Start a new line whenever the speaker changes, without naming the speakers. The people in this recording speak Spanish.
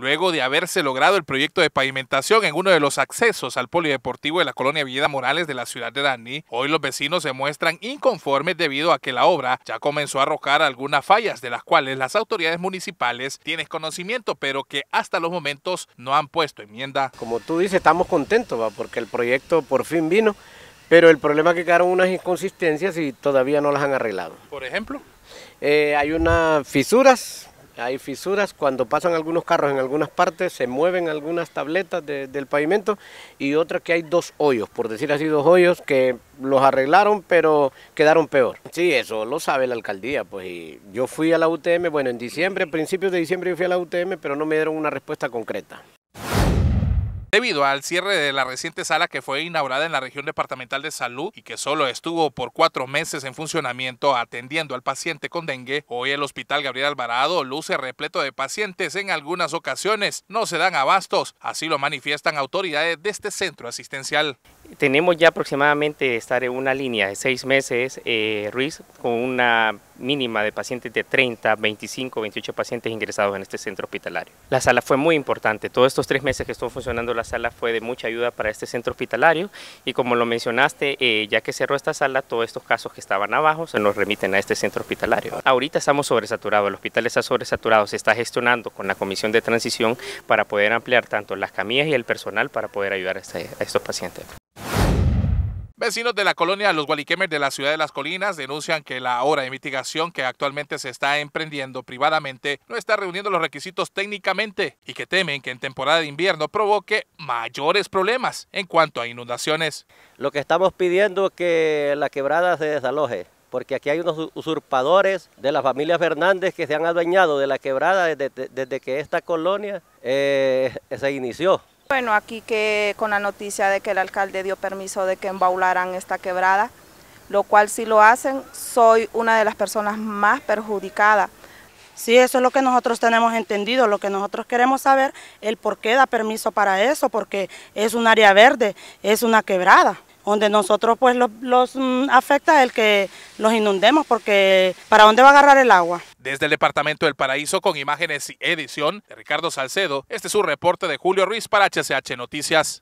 luego de haberse logrado el proyecto de pavimentación en uno de los accesos al polideportivo de la colonia Villeda Morales de la ciudad de Dani, hoy los vecinos se muestran inconformes debido a que la obra ya comenzó a arrojar algunas fallas de las cuales las autoridades municipales tienen conocimiento, pero que hasta los momentos no han puesto enmienda.
Como tú dices, estamos contentos porque el proyecto por fin vino, pero el problema es que quedaron unas inconsistencias y todavía no las han arreglado. Por ejemplo, eh, hay unas fisuras hay fisuras, cuando pasan algunos carros en algunas partes se mueven algunas tabletas del pavimento y otra que hay dos hoyos, por decir así, dos hoyos que los arreglaron pero quedaron peor. Sí, eso lo sabe la alcaldía, pues yo fui a la UTM, bueno, en diciembre, principios de diciembre yo fui a la UTM, pero no me dieron una respuesta concreta.
Debido al cierre de la reciente sala que fue inaugurada en la región departamental de salud y que solo estuvo por cuatro meses en funcionamiento atendiendo al paciente con dengue, hoy el hospital Gabriel Alvarado luce repleto de pacientes. En algunas ocasiones no se dan abastos, así lo manifiestan autoridades de este centro asistencial.
Tenemos ya aproximadamente estar en una línea de seis meses, eh, Ruiz, con una mínima de pacientes de 30, 25, 28 pacientes ingresados en este centro hospitalario. La sala fue muy importante, todos estos tres meses que estuvo funcionando la sala fue de mucha ayuda para este centro hospitalario y como lo mencionaste, eh, ya que cerró esta sala, todos estos casos que estaban abajo se nos remiten a este centro hospitalario. Ahorita estamos sobresaturados, el hospital está sobresaturado, se está gestionando con la comisión de transición para poder ampliar tanto las camillas y el personal para poder ayudar a este, estos pacientes.
Vecinos de la colonia Los Gualiquemes de la ciudad de Las Colinas denuncian que la obra de mitigación que actualmente se está emprendiendo privadamente no está reuniendo los requisitos técnicamente y que temen que en temporada de invierno provoque mayores problemas en cuanto a inundaciones.
Lo que estamos pidiendo es que la quebrada se desaloje porque aquí hay unos usurpadores de la familia Fernández que se han adueñado de la quebrada desde, que esta colonia eh, se inició.
Bueno, aquí que con la noticia de que el alcalde dio permiso de que embaularan esta quebrada, lo cual si lo hacen, soy una de las
personas más perjudicadas. Sí, eso es lo que nosotros tenemos entendido, lo que nosotros queremos saber, el por qué da permiso para eso, porque es un área verde, es una quebrada donde nosotros pues los, mm, afecta el que los inundemos porque ¿para dónde va a agarrar el agua? Desde el Departamento del Paraíso con imágenes y edición de Ricardo Salcedo, este es su reporte de Julio Ruiz para HCH Noticias.